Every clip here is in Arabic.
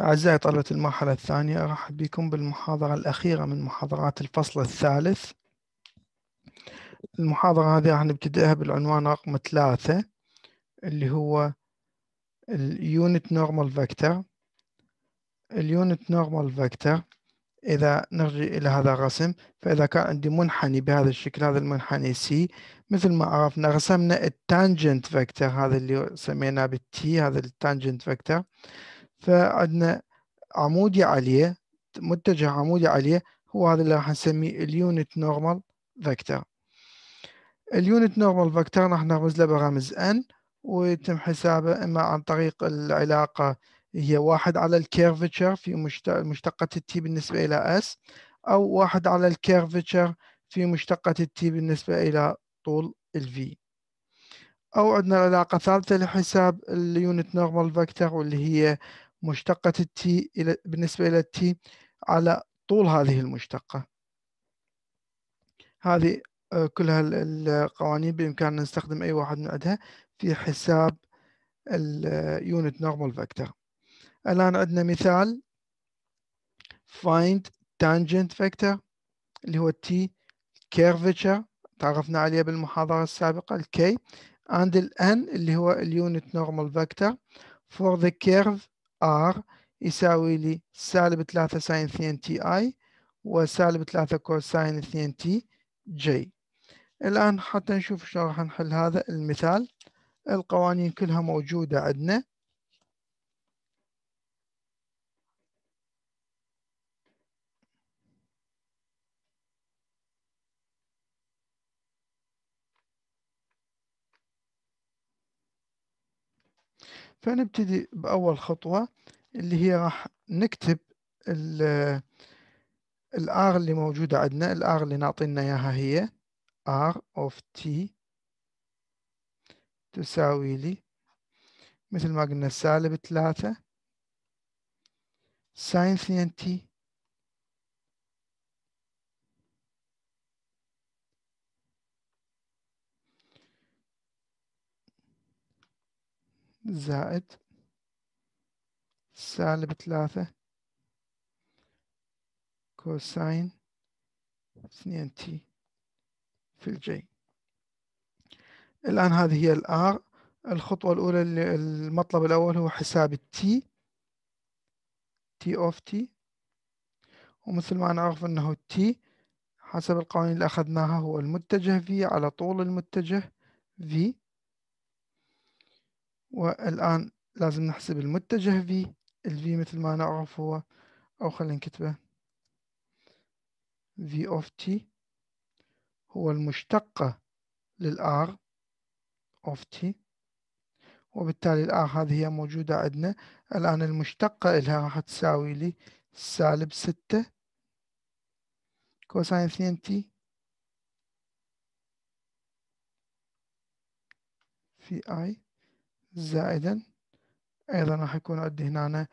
أعزائي طلبة المرحلة الثانية أرحب بكم بالمحاضرة الأخيرة من محاضرات الفصل الثالث المحاضرة هذه راح نبتدئها بالعنوان رقم ثلاثة اللي هو اليونت نورمال فيكتور اليونت نورمال فيكتور إذا نرجع إلى هذا الرسم فإذا كان عندي منحني بهذا الشكل هذا المنحني سي مثل ما عرفنا رسمنا التانجنت فيكتور هذا اللي سميناه بالتي هذا التانجنت فيكتور فعندنا عمودي عالية متجه عمودي عالية هو هذا اللي راح نسميه اليونت نورمال فيكتور اليونت نورمال فيكتور راح نرمز له برمز n ويتم حسابه إما عن طريق العلاقة هي واحد على الكيرفتشر في مشتقة التي بالنسبة إلى اس أو واحد على الكيرفتشر في مشتقة التي بالنسبة إلى طول الفي أو عندنا العلاقة الثالثة لحساب اليونت نورمال فيكتور واللي هي مشتقة التي بالنسبة إلى التي على طول هذه المشتقة هذه آه، كل القوانين بإمكاننا نستخدم أي واحد من عندها في حساب اليونت نورمال فيكتور الآن عندنا مثال find tangent vector اللي هو t curvature تعرفنا عليه بالمحاضرة السابقة الكي and ال n اللي هو اليونت نورمال فيكتور for the curve R يساوي لي سالب 3 ساين 2 تي اي وسالب 3 كوساين 2 تي جي الآن حتى نشوف شلون راح نحل هذا المثال القوانين كلها موجودة عندنا فنبتدي بأول خطوة اللي هي راح نكتب الار اللي موجودة عندنا الار اللي نعطينا إياها هي r of t تساوي لي مثل ما قلنا سالب ثلاثة ساين اثنين تي زائد سالب ثلاثة كوساين اثنين تي في الجي الآن هذه هي الآر الخطوة الأولى المطلب الأول هو حساب التي تي اوف تي ومثل ما نعرف أنه تي حسب القوانين اللي أخذناها هو المتجه في على طول المتجه في والآن لازم نحسب المتجه V الفي مثل ما نعرف هو أو خلينا نكتبه V of T هو المشتقة للR of T وبالتالي الآر هذه هي موجودة عندنا الآن المشتقة إلها راح تساوي لي سالب ستة كوساين اثنين تي في آي زائدا أيضا راح يكون عندي هنا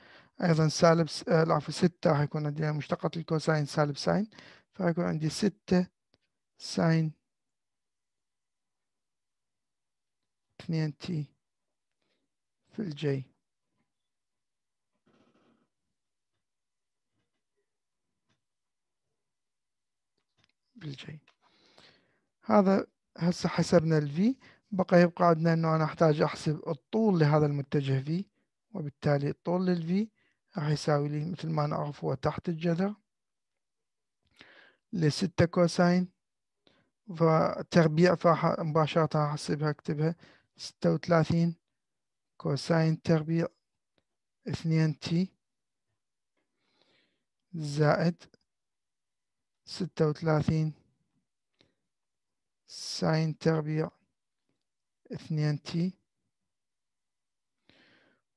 أيضا سالب آه، العفو ستة راح يكون عندي مشتقة الكوساين سالب ساين فراح يكون عندي ستة ساين اثنين تي في الجي الجي هذا هسه حسبنا الفي بقى يبقى عندنا أنه أنا أحتاج أحسب الطول لهذا المتجه في وبالتالي الطول للفي راح يساوي لي مثل ما نعرف هو تحت الجذر لستة كوساين فتربيع فمباشرة أحسبها أكتبها ستة وثلاثين كوساين تربيع اثنين تي زائد ستة وثلاثين ساين تربيع اثنين تي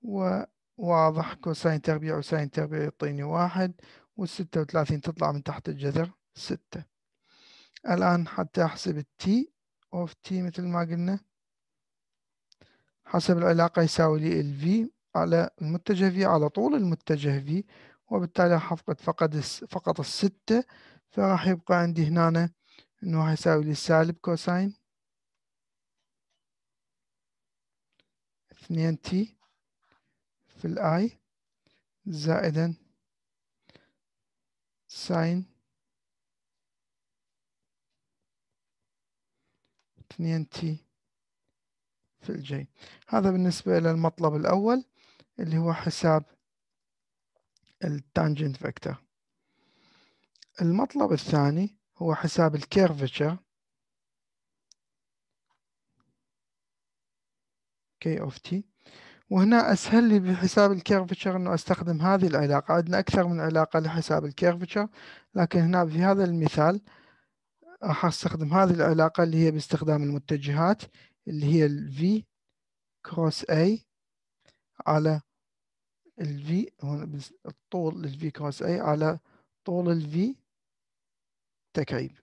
وواضح كوساين تربيع وساين تربيع يعطيني واحد والستة وثلاثين تطلع من تحت الجذر ستة الآن حتى أحسب التي أوف تي مثل ما قلنا حسب العلاقة يساوي لي في على المتجه في على طول المتجه في وبالتالي حفقد فقط فقط الستة فراح يبقى عندي هنا انه راح يساوي لي سالب كوساين 2 تي في الاي زائدا ساين 2 تي في الجي هذا بالنسبة إلى المطلب الأول اللي هو حساب التانجنت فيكتور المطلب الثاني هو حساب الكيرفتشر كي اوف تي وهنا أسهل لي بحساب الكيرفتشر أنه أستخدم هذه العلاقة عندنا أكثر من علاقة لحساب الكيرفتشر لكن هنا في هذا المثال راح أستخدم هذه العلاقة اللي هي باستخدام المتجهات اللي هي ال V cross A على ال V الطول ال V cross A على طول ال V تكعيب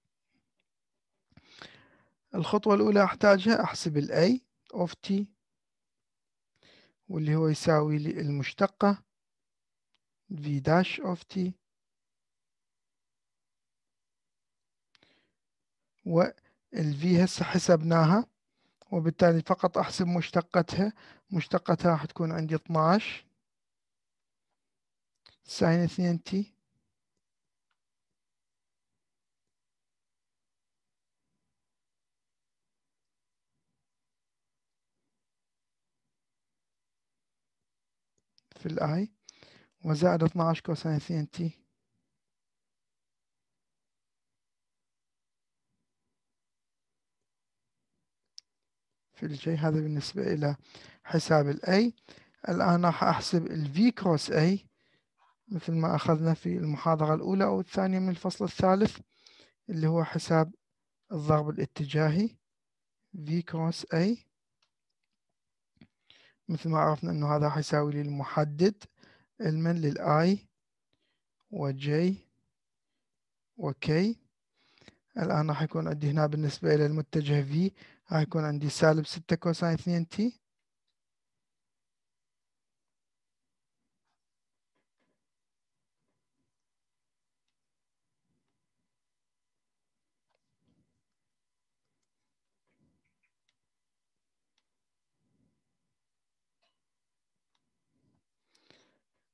الخطوة الأولى أحتاجها أحسب ال A of T واللي هو يساوي لي المشتقة v داش of t والفي هسه حسبناها وبالتالي فقط أحسب مشتقتها مشتقتها راح عندي 12 ساين 2 تي في الآي وزائد 12 كوساين 2 تي في الجي هذا بالنسبة إلى حساب الاي الآن راح أحسب الفي كروس اي مثل ما أخذنا في المحاضرة الأولى أو الثانية من الفصل الثالث اللي هو حساب الضرب الاتجاهي V cross A مثل ما عرفنا انه هذا حيساوي لي المحدد المن للاي وجي وكي الآن راح يكون عندي هنا بالنسبة إلى المتجه V راح يكون عندي سالب ستة كوساين اثنين تي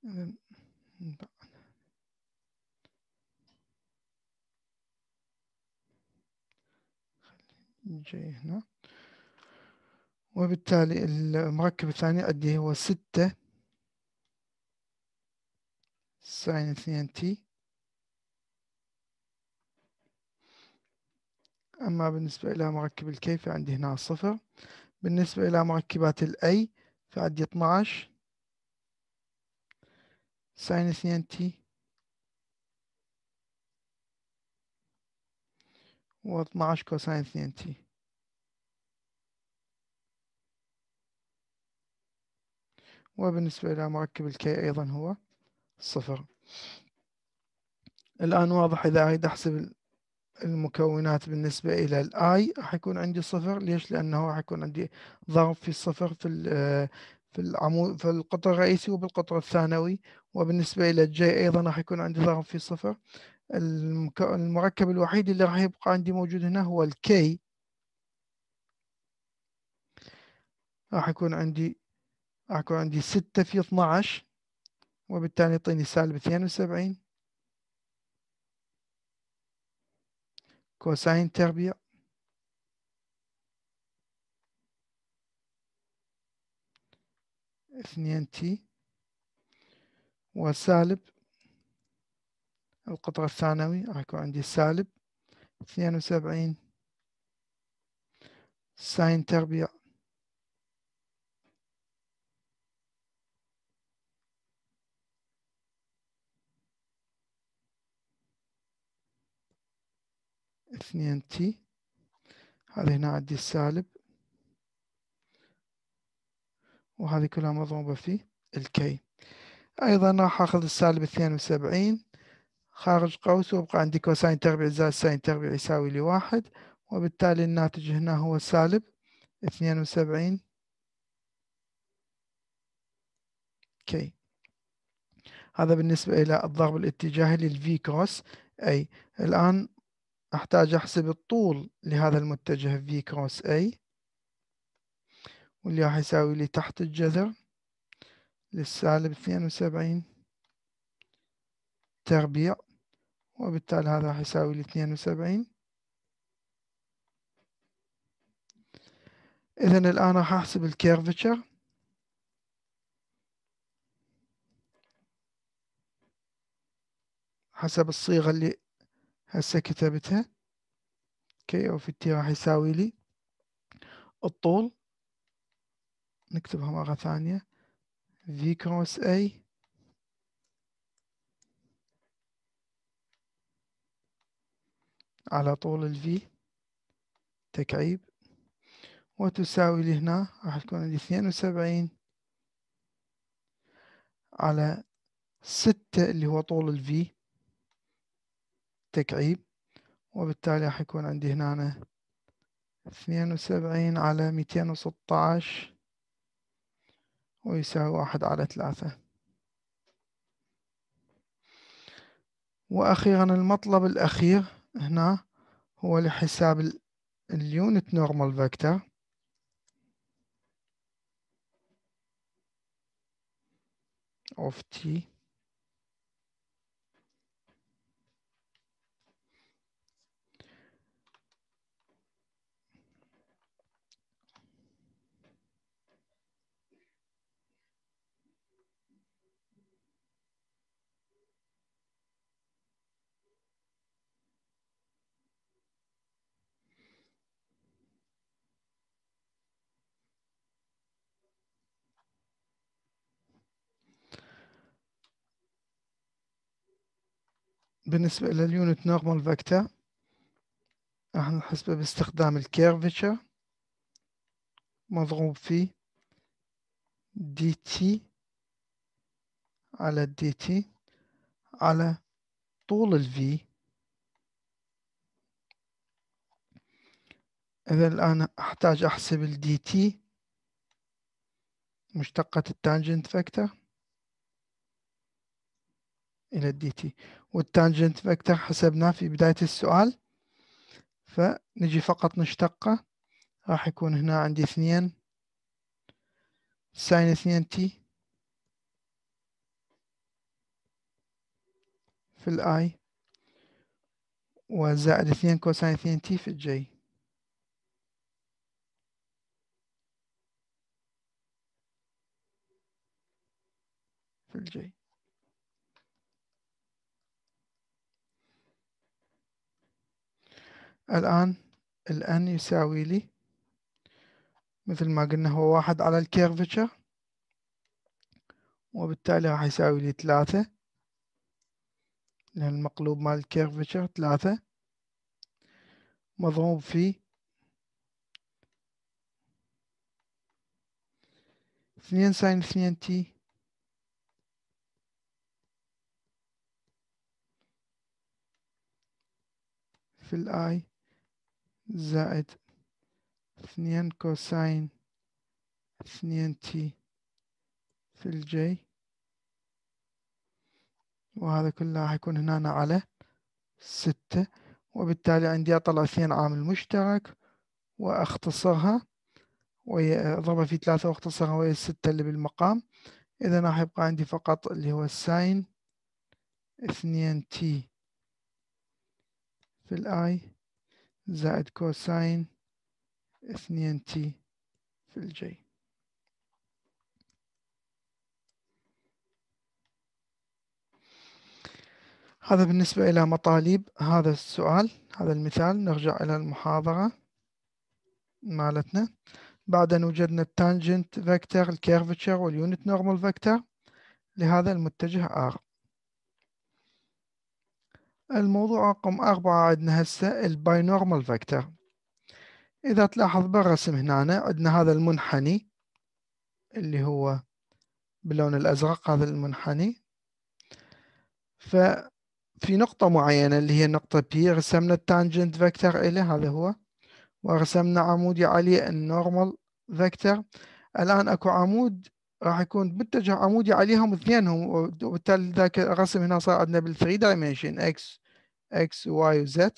嗯嗯吧。جاي هنا وبالتالي المركب الثاني عندي هو ستة ساين اثنين تي أما بالنسبة إلى مركب الكي فعندي هنا صفر بالنسبة إلى مركبات الأي فعندي 12 ساين اثنين تي و اثناش كوساين اثنين تي وبالنسبة إلى مركب الكي أيضا هو صفر الآن واضح إذا أريد أحسب المكونات بالنسبة إلى الآي راح يكون عندي صفر ليش؟ لأنه راح يكون عندي ضرب في الصفر في آه، في العمود في القطر الرئيسي وبالقطر الثانوي وبالنسبة إلى الجي أيضا راح يكون عندي ضرب في صفر المركب الوحيد اللي راح يبقى عندي موجود هنا هو الكي راح يكون عندي راح يكون عندي ستة في 12 وبالتالي يعطيني سالب اثنين وسبعين كوساين تربيع اثنين تي وسالب القطر الثانوي راح يكون عندي سالب اثنين وسبعين ساين تربيع اثنين تي هذا هنا عندي السالب وهذه كلها مضروبة في الكي أيضا راح أخذ السالب اثنين وسبعين خارج قوس ويبقى عندي كوساين تربيع زائد ساين تربيع يساوي لي واحد وبالتالي الناتج هنا هو سالب اثنين وسبعين كي هذا بالنسبة إلى الضرب الاتجاهي للفي كروس أي الآن أحتاج أحسب الطول لهذا المتجه في كروس أي واللي راح يساوي لي تحت الجذر للسالب اثنين وسبعين تربيع وبالتالي هذا راح يساوي لي اثنين وسبعين إذا الآن راح أحسب الكيرفتشر حسب الصيغة اللي هسه كتبتها كي أو في تي راح يساوي لي الطول نكتبها مرة ثانية V cross A على طول الفي تكعيب وتساوي لهنا راح تكون عندي اثنين وسبعين على ستة اللي هو طول الفي تكعيب وبالتالي راح يكون عندي هنا اثنين وسبعين على ميتين وستة ويساوي واحد على ثلاثة وأخيرا المطلب الأخير هنا هو لحساب اليونت نورمال فيكتور of t بالنسبة إلى اليونت نورمال فاكتور راح نحسبه باستخدام الكيرفتشر مضروب في دي تي على دي تي على طول الفي إذا الآن أحتاج أحسب الدي تي مشتقة التانجنت فاكتور إلى الدي تي والتانجنت فيكتور حسبناه في بداية السؤال فنجي فقط نشتقه راح يكون هنا عندي اثنين ساين اثنين تي في الاي وزائد اثنين كوساين اثنين تي في الجي في الجي الآن الآن يساوي لي مثل ما قلنا هو واحد على الكيرفتشر وبالتالي راح يساوي لي ثلاثة لأن المقلوب مال الكيرفتشر ثلاثة مضروب في اثنين ساين اثنين تي في الاي زائد اثنين كوساين اثنين تي في الجي وهذا كله حيكون هنا على ستة وبالتالي عندي أطلع اثنين عامل مشترك وأختصرها وهي أضربها في ثلاثة وأختصرها وهي الستة اللي بالمقام إذا راح يبقى عندي فقط اللي هو الساين اثنين تي في الآي زائد كوساين اثنين تي في الجي هذا بالنسبة إلى مطالب هذا السؤال هذا المثال نرجع إلى المحاضرة مالتنا بعد أن وجدنا التانجنت فيكتور الكيرفتشر واليونت نورمال فيكتور لهذا المتجه R الموضوع رقم أربعة عندنا هسه الباينورمال فيكتور إذا تلاحظ بالرسم هنا عندنا هذا المنحني اللي هو باللون الأزرق هذا المنحني ففي نقطة معينة اللي هي نقطة P رسمنا التانجنت فيكتور إله هذا هو ورسمنا عمودي عليه النورمال فيكتور الآن أكو عمود راح يكون متجه عمودي عليهم اثنينهم وبالتالي ذاك الرسم هنا صار عندنا بالثري دايمنشن اكس X Y Z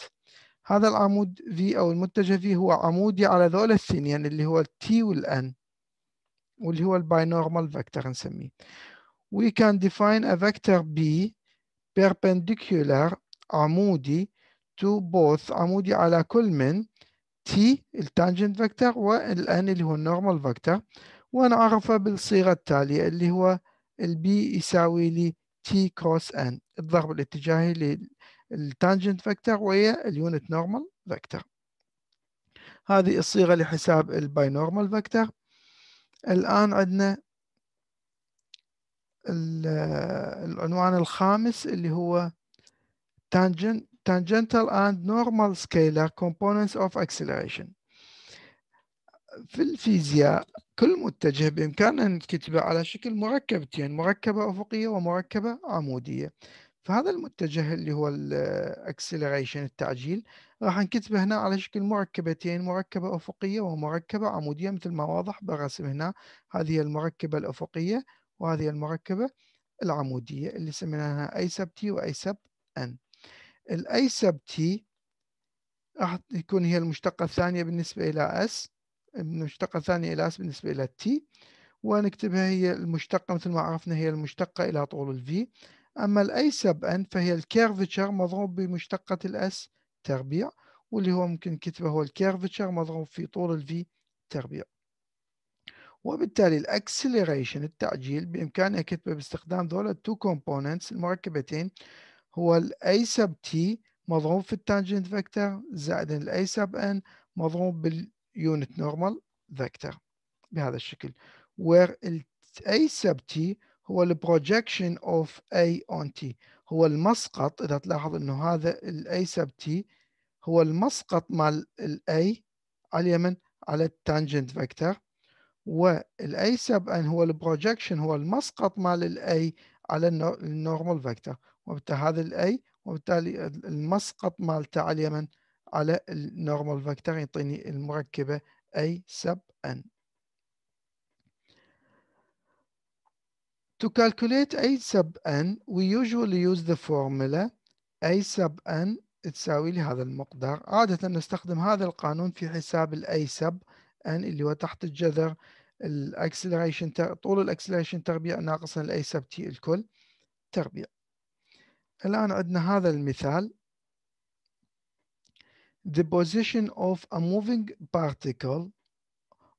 هذا العمود V أو المتجه V هو عمودي على ذول الثنين يعني اللي هو T والN واللي هو الباينورمال فيكتور نسميه we can define a vector B perpendicular عمودي to both عمودي على كل من T التانجنت فيكتور والN اللي هو النورمال فيكتور ونعرفه بالصيغة التالية اللي هو البي يساوي لي T cross N الضرب الاتجاهي لل التانجنت فيكتور وهي اليونت نورمال فيكتور هذه الصيغة لحساب الباينورمال فيكتور الآن عندنا العنوان الخامس اللي هو tangential and normal scalar components of acceleration في الفيزياء كل متجه بإمكاننا نكتبه على شكل مركبتين مركبة أفقية ومركبة عمودية فهذا المتجه اللي هو الاكسلريشن التعجيل راح نكتبه هنا على شكل مركبتين مركبة أفقية ومركبة عمودية مثل ما واضح برسم هنا هذه المركبة الأفقية وهذه المركبة العمودية اللي سميناها أي سب تي وأي سب أن الأي سب تي راح تكون هي المشتقة الثانية بالنسبة إلى اس المشتقة الثانية إلى اس بالنسبة إلى تي ونكتبها هي المشتقة مثل ما عرفنا هي المشتقة إلى طول الفي أما الأي سب أن فهي الكيرفتشر مضروب بمشتقة الأس تربيع واللي هو ممكن كتبه هو الكيرفتشر مضروب في طول الفي تربيع وبالتالي الأكسليريشن التعجيل بإمكاني كتبه باستخدام ذولا التو كومبوننتس المركبتين هو الاي سب تي مضروب في التانجنت فيكتور زائد الاي سب ان مضروب باليونت نورمال فيكتور بهذا الشكل where الاي سب تي هو البروجكشن اوف اي اون تي هو المسقط اذا تلاحظ انه هذا الاي سب تي هو المسقط مال الاي على اليمن على التانجنت فيكتور والاي سب ان هو البروجكشن هو المسقط مال الاي على النورمال فيكتور وبالتالي هذا الاي وبالتالي المسقط مالته على اليمن على النورمال فيكتور يعطيني المركبه اي سب ان To calculate A sub n, we usually use the formula A sub n تساوي لهذا هذا المقدار عادة نستخدم هذا القانون في حساب ال A sub n اللي هو تحت الجذر acceleration طول الاكسلريشن تربيع ناقصا A sub t الكل تربيع الان عندنا هذا المثال The position of a moving particle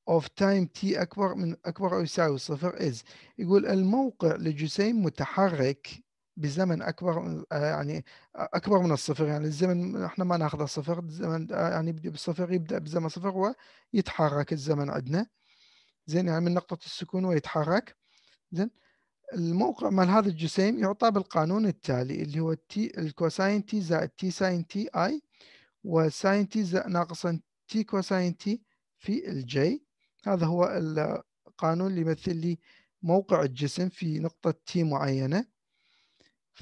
of time t أكبر من أكبر أو يساوي صفر is يقول الموقع لجسيم متحرك بزمن أكبر آه، يعني آه، أكبر من الصفر يعني الزمن إحنا ما ناخذه صفر الزمن آه، يعني بالصفر يبدأ بزمن صفر ويتحرك الزمن عندنا زين يعني من نقطة السكون ويتحرك زين الموقع مال هذا الجسيم يعطى بالقانون التالي اللي هو تي الكوساين تي زائد تي ساين تي اي وساين تي ناقصا تي كوساين تي في الجي هذا هو القانون اللي يمثل لي موقع الجسم في نقطة T معينة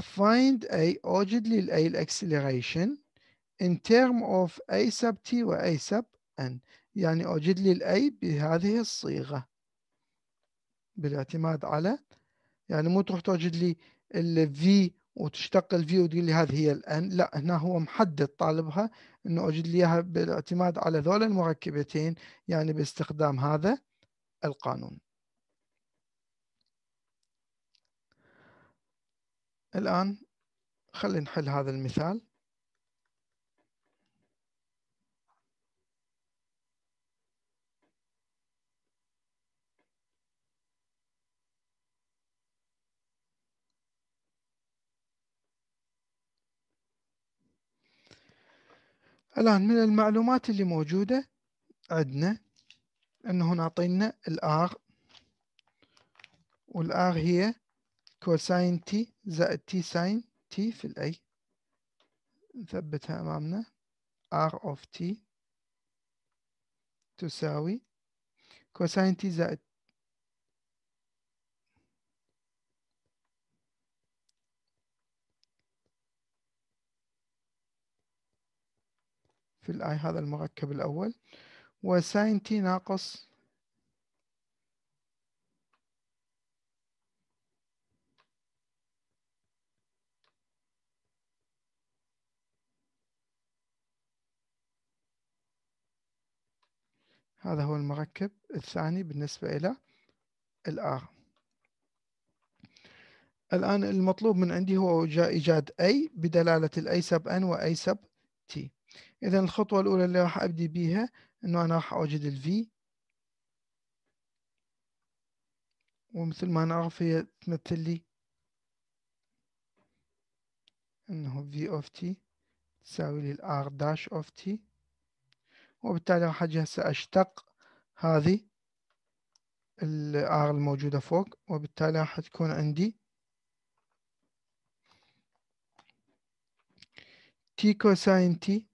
find A أوجد لي الأي الأكسلريشن in term of A sub T و A sub N يعني أوجد لي الأي بهذه الصيغة بالاعتماد على يعني مو تروح توجد لي ال V وتشتق ال V وتقول لي هذه هي ال N لا هنا هو محدد طالبها انه اجد لي اياها بالاعتماد على ذول المركبتين يعني باستخدام هذا القانون الان خلينا نحل هذا المثال الآن من المعلومات اللي موجودة عندنا أنه هنا عطينا الآر والآر هي كوساين تي زائد تي ساين تي في الأي نثبتها أمامنا R of t تساوي كوساين تي زائد في الاي هذا المركب الأول وساين تي ناقص هذا هو المركب الثاني بالنسبة إلى الآر الآن المطلوب من عندي هو إيجاد أي بدلالة الأي سب N وأي سب T إذا الخطوة الأولى اللي راح أبدي بيها إنه أنا راح أوجد ال V ومثل ما نعرف هي تمثل لي إنه V أوف تي تساوي لي ال R داش أوف تي وبالتالي راح أجي هسه أشتق هذه R الموجودة فوق وبالتالي راح تكون عندي تي كوساين تي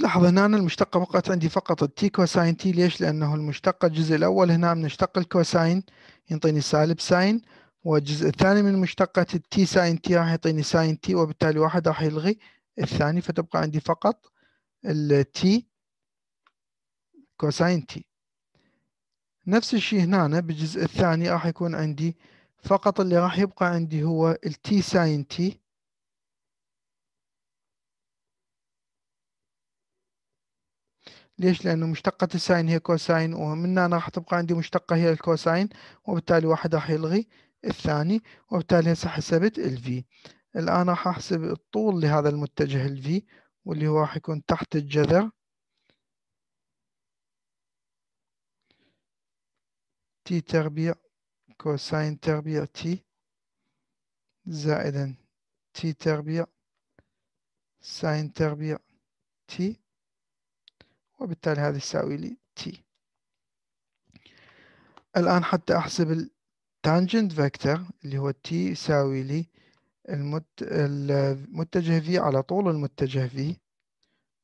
لاحظ هنا المشتقة بقت عندي فقط التي كوساين تي ليش؟ لأنه المشتقة الجزء الأول هنا بنشتق الكوساين ينطيني سالب ساين والجزء الثاني من مشتقة التي ساين تي راح يعطيني ساين تي وبالتالي واحد راح يلغي الثاني فتبقى عندي فقط التي كوساين تي نفس الشيء هنا بالجزء الثاني راح يكون عندي فقط اللي راح يبقى عندي هو التي ساين تي ليش لأنه مشتقة الساين هي كوساين ومن هنا راح تبقى عندي مشتقة هي الكوساين وبالتالي واحد راح يلغي الثاني وبالتالي هسه حسبت الفي الآن راح أحسب الطول لهذا المتجه الفي واللي هو راح يكون تحت الجذر تي تربيع كوساين تربيع تي زائدا تي تربيع ساين تربيع تي وبالتالي هذا يساوي لي تي الآن حتى أحسب التانجنت فيكتور اللي هو تي يساوي لي المت... المتجه في على طول المتجه في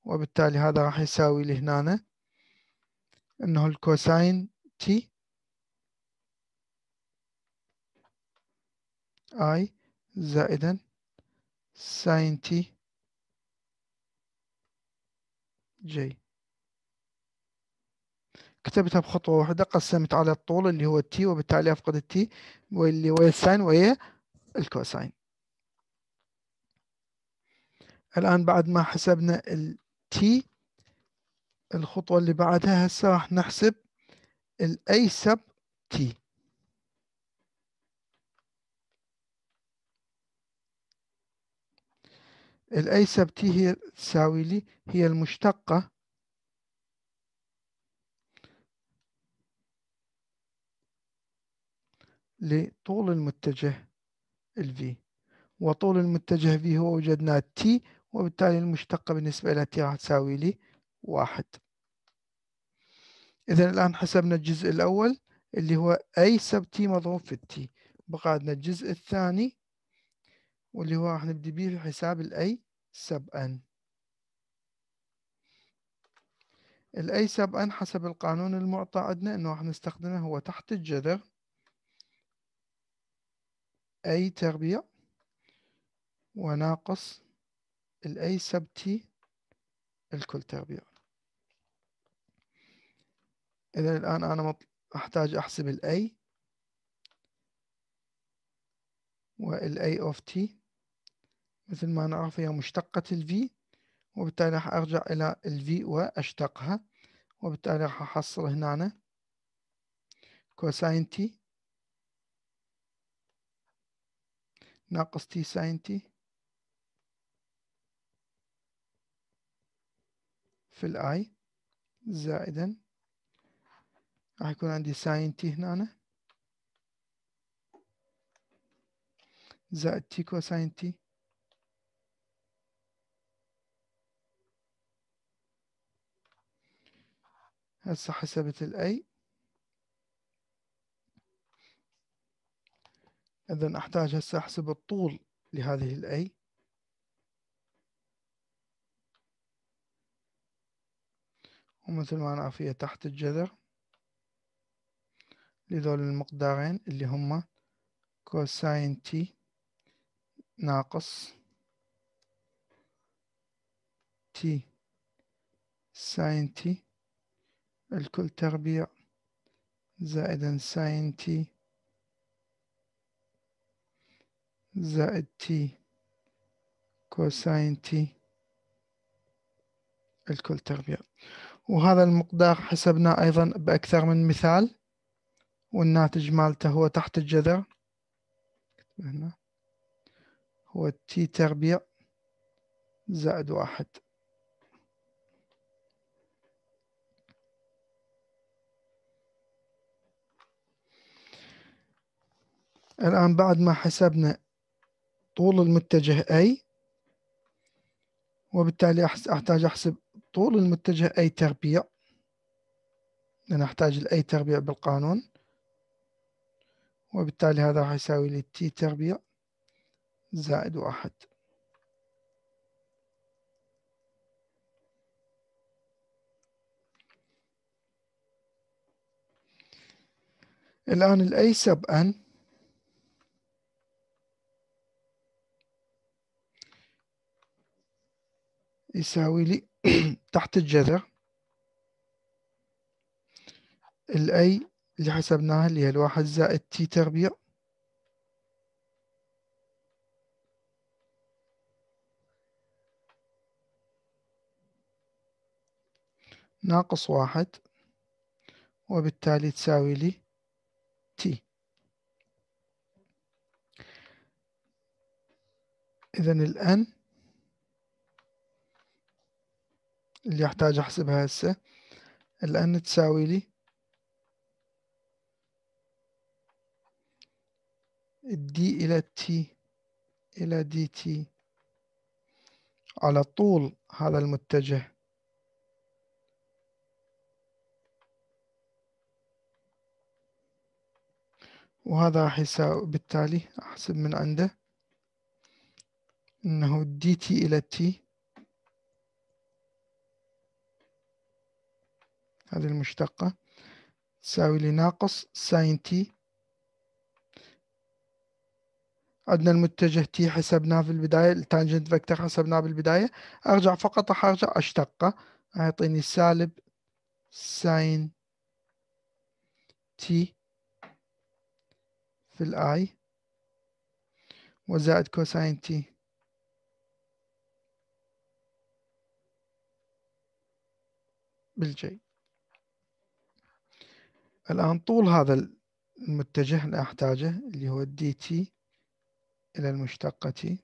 وبالتالي هذا راح يساوي لي هنا انه الكوساين تي اي زائدا ساين تي جي كتبتها بخطوة واحدة قسمت على الطول اللي هو التي وبالتالي أفقد التي واللي هو الساين وهي الكوساين الآن بعد ما حسبنا التي الخطوة اللي بعدها هسه راح نحسب الاي سب تي الاي سب تي هي تساوي لي هي المشتقة لطول المتجه V وطول المتجه V هو وجدناه تي وبالتالي المشتقة بالنسبة إلى تي راح تساوي لي واحد إذا الآن حسبنا الجزء الأول اللي هو أي سب تي مضروب في T بقى عندنا الجزء الثاني واللي هو راح نبدي به في حساب A سب أن الأي سب أن حسب القانون المعطى عندنا إنه راح نستخدمه هو تحت الجذر أي تربيع وناقص الأي سب تي الكل تربيع إذا الآن أنا أحتاج أحسب الأي والأي أوف تي مثل ما نعرف هي مشتقة الفي وبالتالي راح أرجع إلى الفي وأشتقها وبالتالي راح أحصل هنا كوساين تي ناقص تي ساين تي في الاي زائدا راح يكون عندي ساين تي هنا أنا. زائد تي كوساين تي هسه حسبت الاي إذا أحتاج هسه أحسب الطول لهذه الأي ومثل ما نعرف هي تحت الجذر لذول المقدارين اللي هما كوساين تي ناقص تي ساين تي الكل تربيع زائدا ساين تي زائد تي كوساين تي الكل تربيع وهذا المقدار حسبناه أيضا بأكثر من مثال والناتج مالته هو تحت الجذر هنا هو تي تربيع زائد واحد الآن بعد ما حسبنا طول المتجه A وبالتالي أحتاج أحسب طول المتجه أي تربيع لأن أحتاج لأي تربيع بالقانون وبالتالي هذا راح يساوي لي تي تربيع زائد واحد الآن الأي سب أن يساوي لي تحت الجذر الاي اللي حسبناها اللي هي الواحد زائد تي تربيع ناقص واحد وبالتالي تساوي لي تي إذن الآن اللي احتاج احسبها هسه الان تساوي لي الدي الى تي الى دي تي على طول هذا المتجه وهذا راح يساوي بالتالي احسب من عنده انه دي تي الى تي هذه المشتقة تساوي لي ناقص ساين تي عندنا المتجه تي حسبناه في البداية التانجنت فيكتور حسبناه بالبداية أرجع فقط راح أرجع أشتقه أعطيني سالب ساين تي في الآي وزائد كوساين تي بالجي الآن طول هذا المتجه اللي أحتاجه اللي هو دي تي إلى المشتقة تي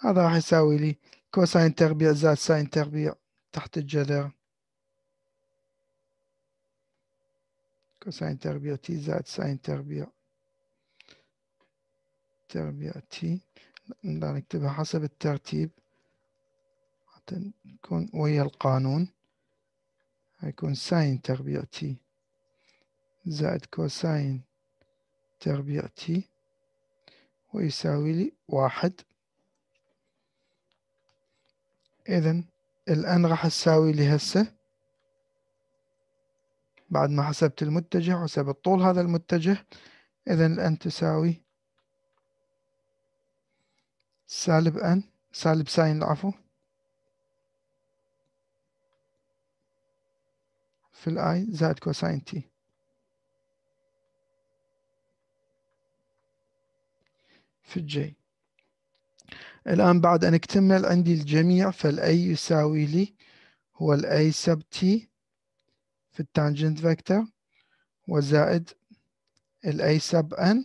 هذا راح يساوي لي كوساين تربيع زائد ساين تربيع تحت الجذر كوساين تربيع تي زائد ساين تربيع تربيع تي نقدر نكتبها حسب الترتيب حتى نكون ويا القانون هيكون ساين تربيع تي زائد كوساين تربيع تي ويساوي لي واحد إذا الآن راح أساوي لي هسه بعد ما حسبت المتجه وحسبت طول هذا المتجه إذا الآن تساوي سالب أن سالب ساين العفو في الاي زائد كوساين تي في الجي الآن بعد أن اكتمل عندي الجميع فالأي يساوي لي هو الأي سب تي في التانجنت فيكتور وزائد الأي سب أن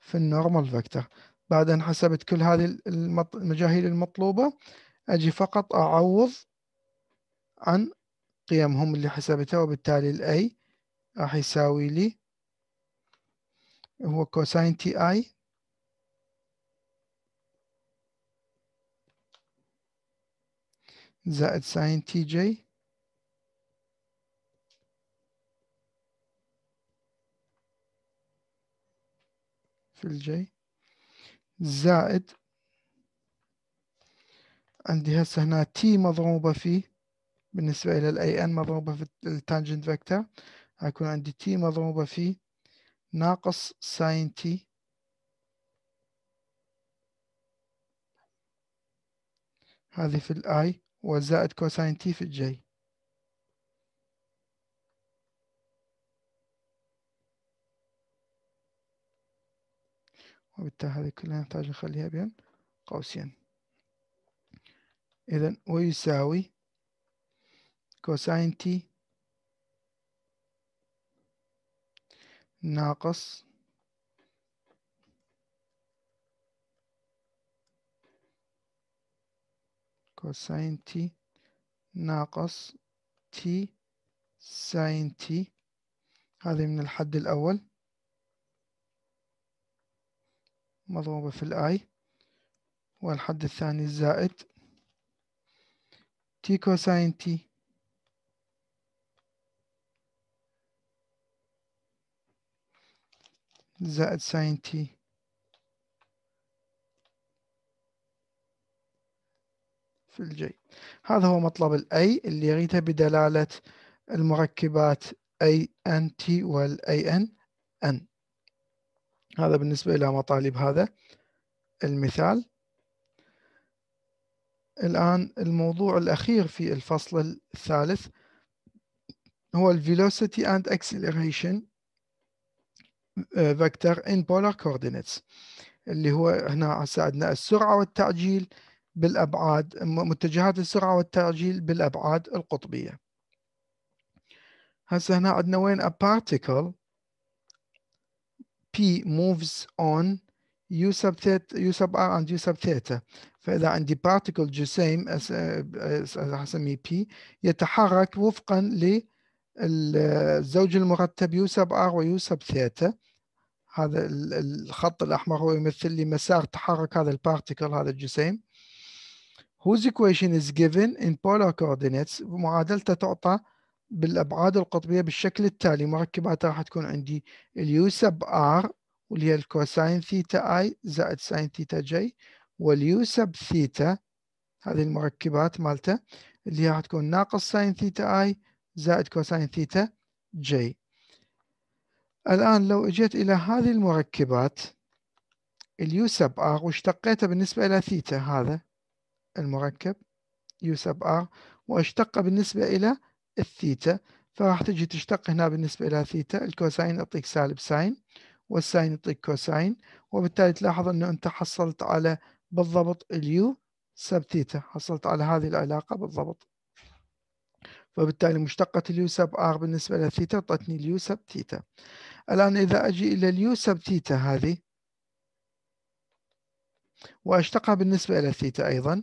في النورمال فيكتور بعد أن حسبت كل هذه المجاهيل المطلوبة أجي فقط أعوض عن هم اللي حسبتها وبالتالي الاي راح يساوي لي هو كوساين تي اي زائد ساين تي جي في الجي زائد عندي هسه هنا تي مضروبة في بالنسبة إلى الاي ان مضروبة في التانجنت فيكتور هيكون عندي تي مضروبة في ناقص ساين تي هذه في الاي وزائد كوساين تي في الجي وبالتالي هذه كلها نحتاج نخليها بين قوسين إذا ويساوي كوساين تي ناقص كوساين تي ناقص تي ساين تي هذه من الحد الأول مضروبة في الآي والحد الثاني الزائد تي كوساين تي زائد ساين تي في الجي هذا هو مطلب الاي اللي يريده بدلالة المركبات اي ان تي والاي ان ان هذا بالنسبة إلى مطالب هذا المثال الآن الموضوع الأخير في الفصل الثالث هو الـ velocity and acceleration فيكتور ان بولار كوردينيتس اللي هو هنا هسه عندنا السرعه والتعجيل بالابعاد متجهات السرعه والتعجيل بالابعاد القطبيه هسه هنا عندنا وين a particle P moves on U sub theta U sub R and U sub theta فإذا عندي particle جسيم هسميه P يتحرك وفقا للزوج المرتب U sub R و U sub theta هذا الخط الأحمر هو يمثل لي مسار تحرك هذا البارتيكل هذا الجسيم whose equation is given in polar coordinates معادلته تعطى بالأبعاد القطبية بالشكل التالي مركباتها راح تكون عندي اليو سب ار واللي هي الكوساين ثيتا اي زائد ساين ثيتا جي واليو سب ثيتا هذه المركبات مالته اللي هي راح تكون ناقص ساين ثيتا اي زائد كوساين ثيتا جي الآن لو اجيت إلى هذه المركبات اليو سب ار واشتقيته بالنسبة إلى ثيتا هذا المركب يو سب ار واشتقه بالنسبة إلى الثيتا فراح تجي تشتق هنا بالنسبة إلى ثيتا الكوساين يعطيك سالب ساين والساين يعطيك كوساين وبالتالي تلاحظ أنه أنت حصلت على بالضبط اليو سب ثيتا حصلت على هذه العلاقة بالضبط وبالتالي مشتقة اليوسب ار بالنسبة للثيتا اعطتني اليوسب ثيتا الآن إذا أجي إلى اليوسب ثيتا هذه وأشتقها بالنسبة إلى الثيتا أيضا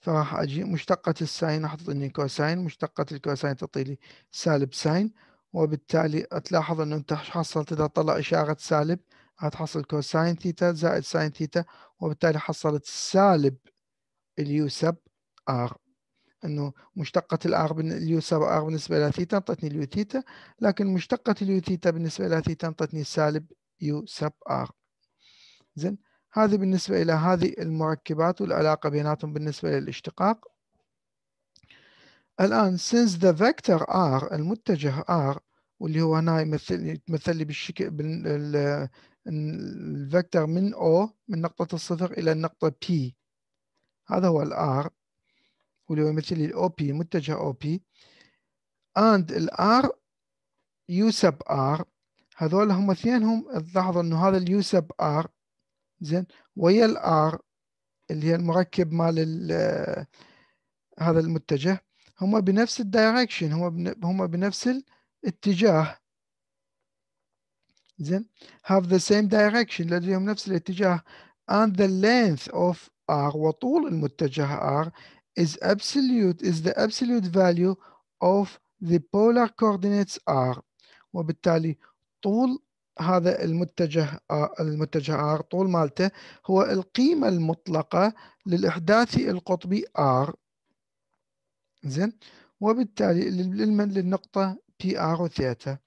فراح أجي مشتقة الساين راح تعطيني كوساين مشتقة الكوساين تعطي لي سالب ساين وبالتالي تلاحظ أنه أنت حصلت إذا طلع إشارة سالب هتحصل كوساين ثيتا زائد ساين ثيتا وبالتالي حصلت سالب اليوسب ار انه مشتقه الار اليسار ار بالنسبه الى ثيتا انطتني اليو ثيتا لكن مشتقه اليو ثيتا بالنسبه الى ثيتا انطتني سالب يو سب ار زين هذه بالنسبه الى هذه المركبات والعلاقه بيناتهم بالنسبه للاشتقاق الان since the vector r المتجه r واللي هو هنا يمثل يتمثل لي بالشكل بال الفكتور من O من نقطة الصفر إلى النقطة P هذا هو الار واللي هو يمثل لي الاو بي متجه او بي اند الار يو سب ار هذول هم اثنينهم تلاحظوا انه هذا اليو سب ار زين ويا الار اللي هي المركب مال آه، هذا المتجه هم بنفس الدايركشن هم هم بنفس الاتجاه زين have the same direction لديهم نفس الاتجاه and the length of R وطول المتجه R is absolute is the absolute value of the polar coordinates r وبالتالي طول هذا المتجه المتجه r طول مالته هو القيمة المطلقة للإحداثي القطبي r زين وبالتالي للنقطة بي وثيتا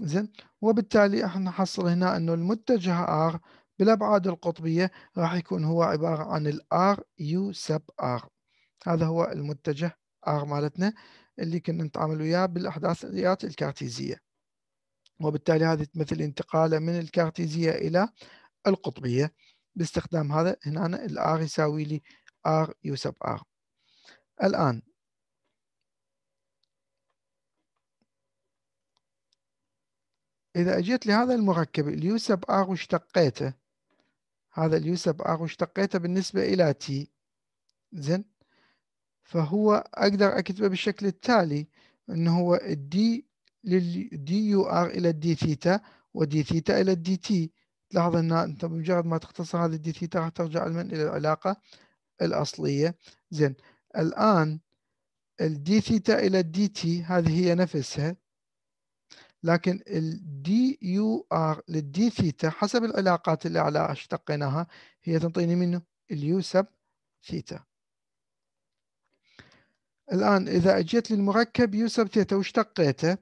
زين وبالتالي احنا نحصل هنا انه المتجه r بالابعاد القطبيه راح يكون هو عباره عن الار يو سب ار هذا هو المتجه آغ مالتنا اللي كنا نتعامل وياه بالأحداثيات الكارتيزية وبالتالي هذه تمثل انتقالة من الكارتيزية إلى القطبية باستخدام هذا هنا الآغ يساوي لي آغ U آغ الآن إذا أجيت لهذا المركب اليو سب R واشتقيته هذا اليو سب R واشتقيته بالنسبة إلى تي زين فهو أقدر أكتبه بالشكل التالي أنه هو الدي للدي يو ار إلى الدي ثيتا ودي ثيتا إلى الدي تي تلاحظ أن أنت بمجرد ما تختصر هذه الدي ثيتا راح ترجع لمن إلى العلاقة الأصلية زين الآن الدي ثيتا إلى الدي تي هذه هي نفسها لكن الدي يو ار للدي ثيتا حسب العلاقات اللي على اشتقيناها هي تنطيني منه اليو سب ثيتا الآن إذا أجيت للمركب يو ثيتا واشتقيته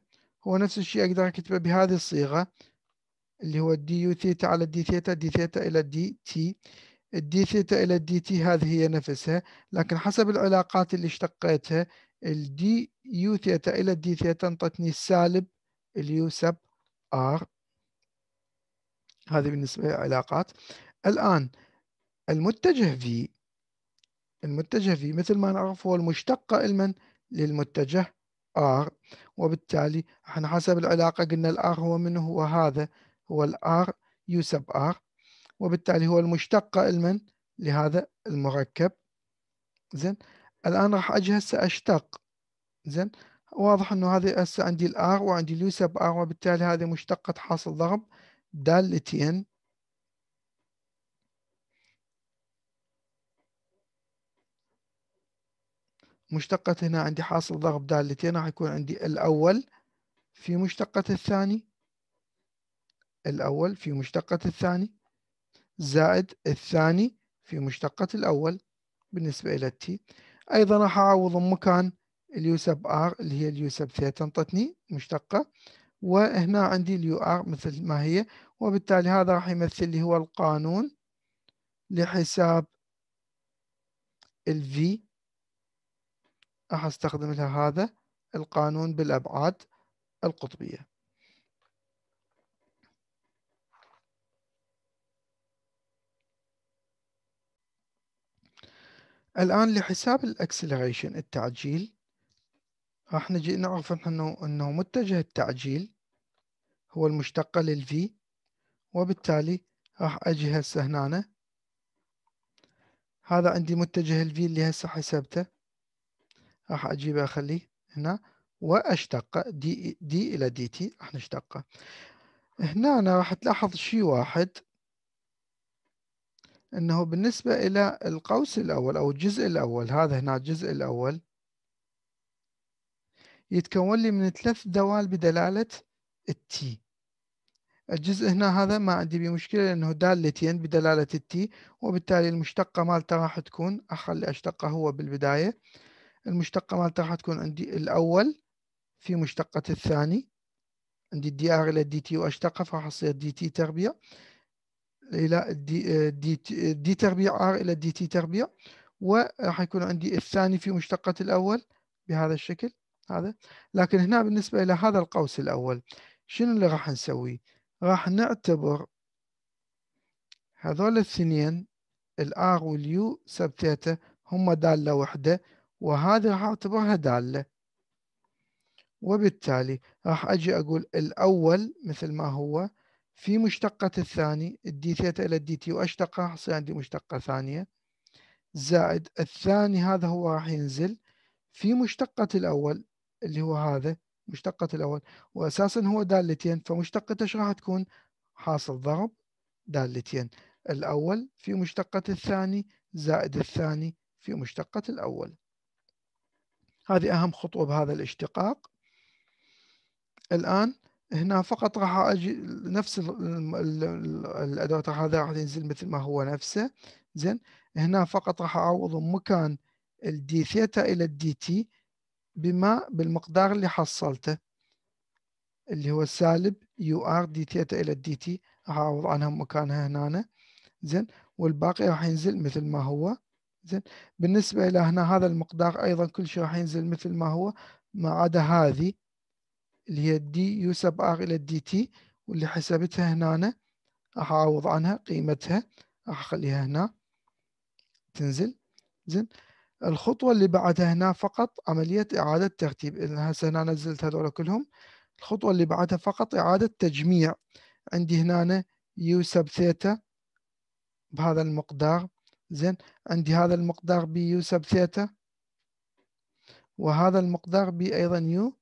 هو نفس الشيء أقدر أكتبه بهذه الصيغة اللي هو دي يو ثيتا على دي ثيتا دي ثيتا إلى دي تي الدي ثيتا إلى دي تي هذه هي نفسها لكن حسب العلاقات اللي اشتقيتها الدي يو ثيتا إلى دي ثيتا انطتني سالب اليو سب ار هذه بالنسبة للعلاقات الآن المتجه في المتجه في مثل ما نعرف هو المشتقة علما للمتجه R وبالتالي احنا حسب العلاقة قلنا الآر هو منه هو هذا هو الآر يو سب آر وبالتالي هو المشتقة علما لهذا المركب زين الآن راح أجي هسه أشتق زين واضح أنه هذه هسه عندي الآر وعندي اليو سب آر وبالتالي هذه مشتقة حاصل ضرب دالتين مشتقة هنا عندي حاصل ضغط دالتين راح يكون عندي الأول في مشتقة الثاني الأول في مشتقة الثاني زائد الثاني في مشتقة الأول بالنسبة إلى التي أيضا راح أعوض مكان اليو سب ار اللي هي اليو سب ثيتا انطتني مشتقة وهنا عندي اليو ار مثل ما هي وبالتالي هذا راح يمثل لي هو القانون لحساب الفي راح استخدم لها هذا القانون بالأبعاد القطبية الآن لحساب الأكسلريشن التعجيل راح نجي نعرف انه انه متجه التعجيل هو المشتقة للفي وبالتالي راح اجي هسه هنا هذا عندي متجه الفي اللي هسه حسبته راح أجيبها أخليه هنا وأشتق دي, دي إلى دي تي راح نشتقه هنا أنا راح تلاحظ شيء واحد أنه بالنسبة إلى القوس الأول أو الجزء الأول هذا هنا الجزء الأول يتكون لي من ثلاث دوال بدلالة التي الجزء هنا هذا ما عندي به مشكلة لأنه دالتين بدلالة التي وبالتالي المشتقة مالته راح تكون أخلي أشتقه هو بالبداية المشتقة مالتها راح تكون عندي الأول في مشتقة الثاني عندي الدي ار إلى الدي تي وأشتقها فراح تصير دي تي تربيع إلى الدي دي, دي تربيع ار إلى دي تي تربيع وراح يكون عندي الثاني في مشتقة الأول بهذا الشكل هذا لكن هنا بالنسبة إلى هذا القوس الأول شنو اللي راح نسوي؟ راح نعتبر هذول الاثنين الار واليو سب ثيتا هم دالة وحدة وهذه راح اعتبرها دالة وبالتالي راح أجي أقول الأول مثل ما هو في مشتقة الثاني الدي ثيتا إلى الدي تي وأشتقها راح يصير عندي مشتقة ثانية زائد الثاني هذا هو راح ينزل في مشتقة الأول اللي هو هذا مشتقة الأول وأساسا هو دالتين فمشتقته ايش راح تكون حاصل ضرب دالتين الأول في مشتقة الثاني زائد الثاني في مشتقة الأول هذه أهم خطوة بهذا الاشتقاق الآن هنا فقط راح أجي نفس الأدوات هذا راح ينزل مثل ما هو نفسه زين هنا فقط راح أعوض مكان الدي ثيتا إلى الدي تي بما بالمقدار اللي حصلته اللي هو سالب يو ار دي ثيتا إلى الدي تي راح أعوض عنها مكانها هنا زين والباقي راح ينزل مثل ما هو زين بالنسبة إلى هنا هذا المقدار أيضا كل شيء راح ينزل مثل ما هو ما عدا هذه اللي هي دي يو سب ار إلى دي تي واللي حسبتها هنا أنا راح أعوض عنها قيمتها راح أخليها هنا تنزل زين الخطوة اللي بعدها هنا فقط عملية إعادة ترتيب إذا هسه هنا نزلت هذول كلهم الخطوة اللي بعدها فقط إعادة تجميع عندي هنا يو سب ثيتا بهذا المقدار زين عندي هذا المقدار بي يو سب ثيتا وهذا المقدار بي أيضا يو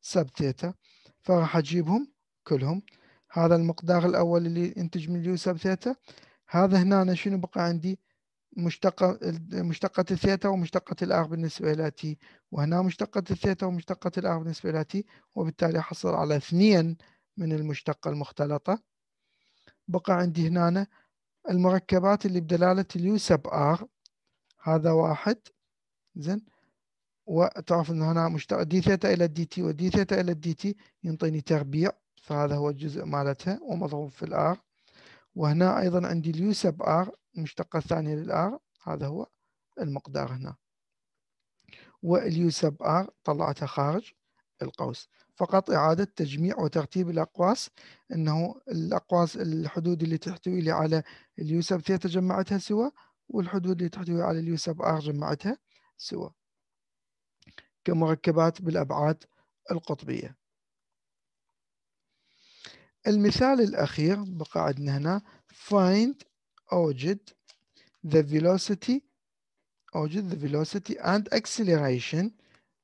سب ثيتا فراح أجيبهم كلهم هذا المقدار الأول اللي ينتج من اليو سب ثيتا هذا هنا شنو بقى عندي مشتقة مشتقة الثيتا ومشتقة الآر بالنسبة إلى تي وهنا مشتقة الثيتا ومشتقة الآر بالنسبة إلى تي وبالتالي أحصل على اثنين من المشتقة المختلطة بقى عندي هنا المركبات اللي بدلالة اليو سب ار هذا واحد زين وتعرف أن هنا مشترك دي ثيتا إلى دي تي ودي ثيتا إلى دي تي ينطيني تربيع فهذا هو الجزء مالتها ومضروب في الآر وهنا أيضا عندي اليو سب آر المشتقة الثانية للآر هذا هو المقدار هنا واليو سب آر طلعتها خارج القوس فقط إعادة تجميع وترتيب الأقواس أنه الأقواس الحدود اللي تحتوي لي على اليوسب ثيتا جمعتها سوا والحدود اللي تحتوي على اليوسب آر جمعتها سوا كمركبات بالأبعاد القطبية المثال الأخير بقى عندنا هنا find أوجد the velocity أوجد the velocity and acceleration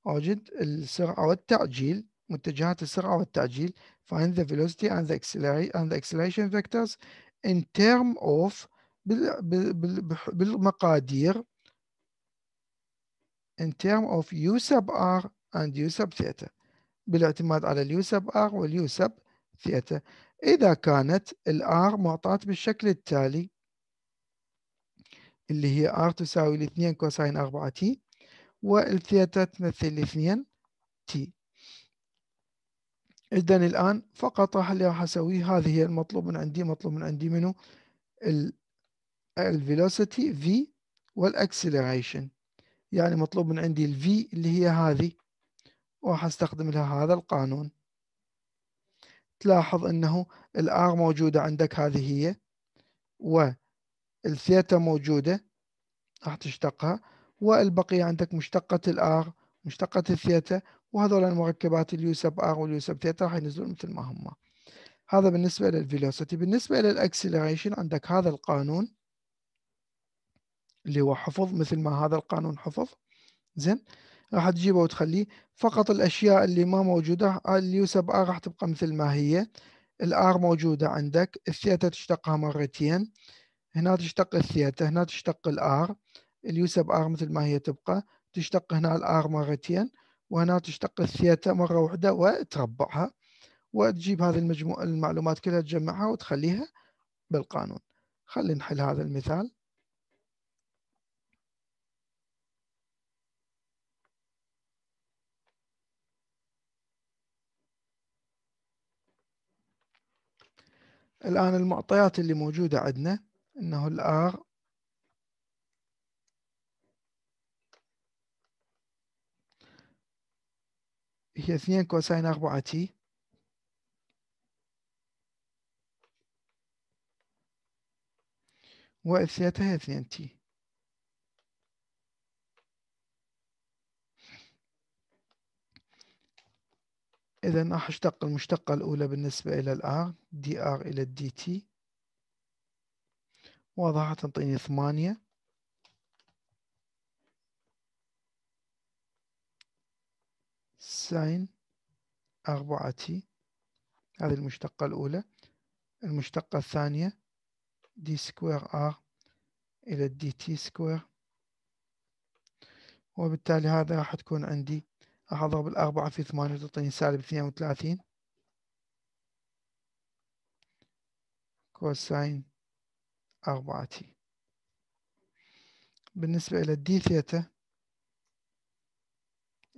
أوجد السرعة والتعجيل متجهات السرعة والتعجيل find the velocity and the and the acceleration vectors in term of بالمقادير in term of u sub r and u sub theta بالاعتماد على u sub r وال u sub theta اذا كانت r معطاة بالشكل التالي اللي هي r تساوي 2 كوساين 4 t والثيتا تمثل 2 t اذا الان فقط راح اللي راح اسويه هذه هي المطلوب من عندي مطلوب من عندي velocity الفيلوسيتي في والاكسلريشن يعني مطلوب من عندي الفي اللي هي هذه وراح استخدم لها هذا القانون تلاحظ انه الار موجوده عندك هذه هي والثيتا موجوده راح تشتقها والبقيه عندك مشتقه الار مشتقه الثيتا وهذول المركبات اليو سب ار واليو سب تيتا راح ينزلون مثل ما هم هذا بالنسبه للفيلوسيتي بالنسبه للاكسلريشن عندك هذا القانون اللي هو حفظ مثل ما هذا القانون حفظ زين راح تجيبه وتخليه فقط الاشياء اللي ما موجوده اليو سب ار راح تبقى مثل ما هي الار موجوده عندك الثيتا تشتقها مرتين هنا تشتق الثيتا هنا تشتق الار اليو سب ار مثل ما هي تبقى تشتق هنا الار مرتين وهنا تشتق الثيتا مرة واحدة وتربعها وتجيب هذه المجموعة المعلومات كلها تجمعها وتخليها بالقانون خلينا نحل هذا المثال الآن المعطيات اللي موجودة عندنا أنه الآر هي 2 كوساين 4 تي وائل هي 2 تي إذا راح أشتق المشتقة الأولى بالنسبة إلى R دي R إلى الـ DT واضحة تنطيني ثمانية ساين أربعة تي هذه المشتقة الأولى المشتقة الثانية دي سكوير آر إلى دي تي سكوير وبالتالي هذا راح تكون عندي راح أضرب الأربعة في ثمانية وتعطيني سالب اثنين وثلاثين كوساين أربعة تي بالنسبة إلى الدي ثيتا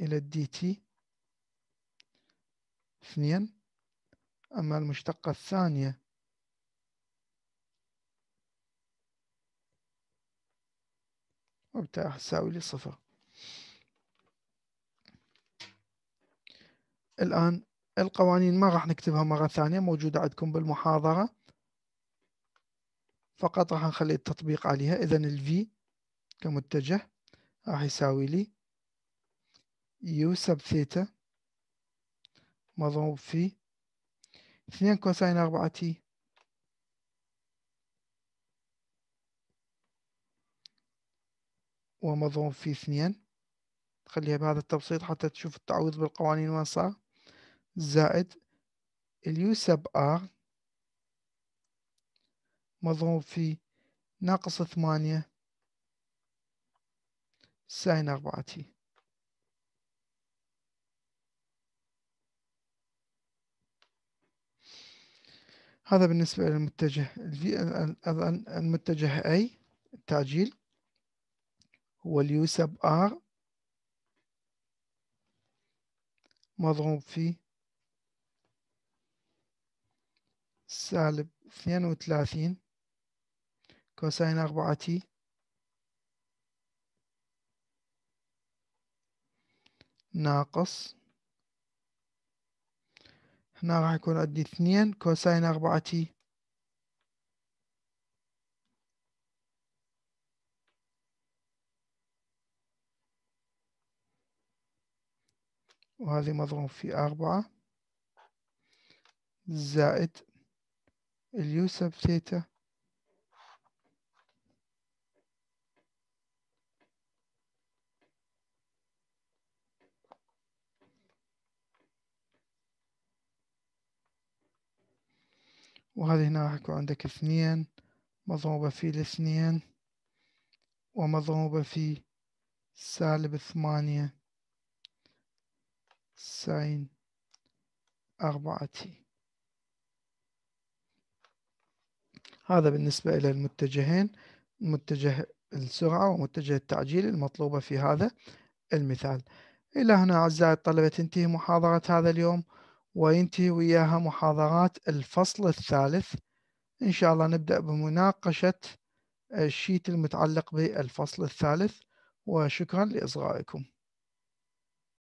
إلى الدي تي اثنين أما المشتقة الثانية وبتاعها تساوي لي صفر الآن القوانين ما راح نكتبها مرة ثانية موجودة عندكم بالمحاضرة فقط راح نخلي التطبيق عليها إذا V كمتجه راح يساوي لي يو سب ثيتا مضروب في اثنين كوساين أربعة تي ومضروب في اثنين خليها بهذا التبسيط حتى تشوف التعويض بالقوانين وين صار زائد اليو سب ار مضروب في ناقص ثمانية ساين أربعة تي هذا بالنسبة للمتجه المتجه A التعجيل هو اليو سب R مضروب في سالب اثنين وثلاثين كوساين أربعة تي ناقص هنا راح يكون عندي اثنين كوساين أربعة تي وهذه مضروب في أربعة زائد اليو سب ثيتا وهذه هنا راح يكون عندك اثنين مضروبة في الاثنين ومضروبة في سالب ثمانية ساين أربعة تي هذا بالنسبة إلى المتجهين متجه السرعة ومتجه التعجيل المطلوبة في هذا المثال إلى هنا أعزائي الطلبة تنتهي محاضرة هذا اليوم وينتهي وياها محاضرات الفصل الثالث إن شاء الله نبدأ بمناقشة الشيت المتعلق بالفصل الثالث وشكرا لإصغائكم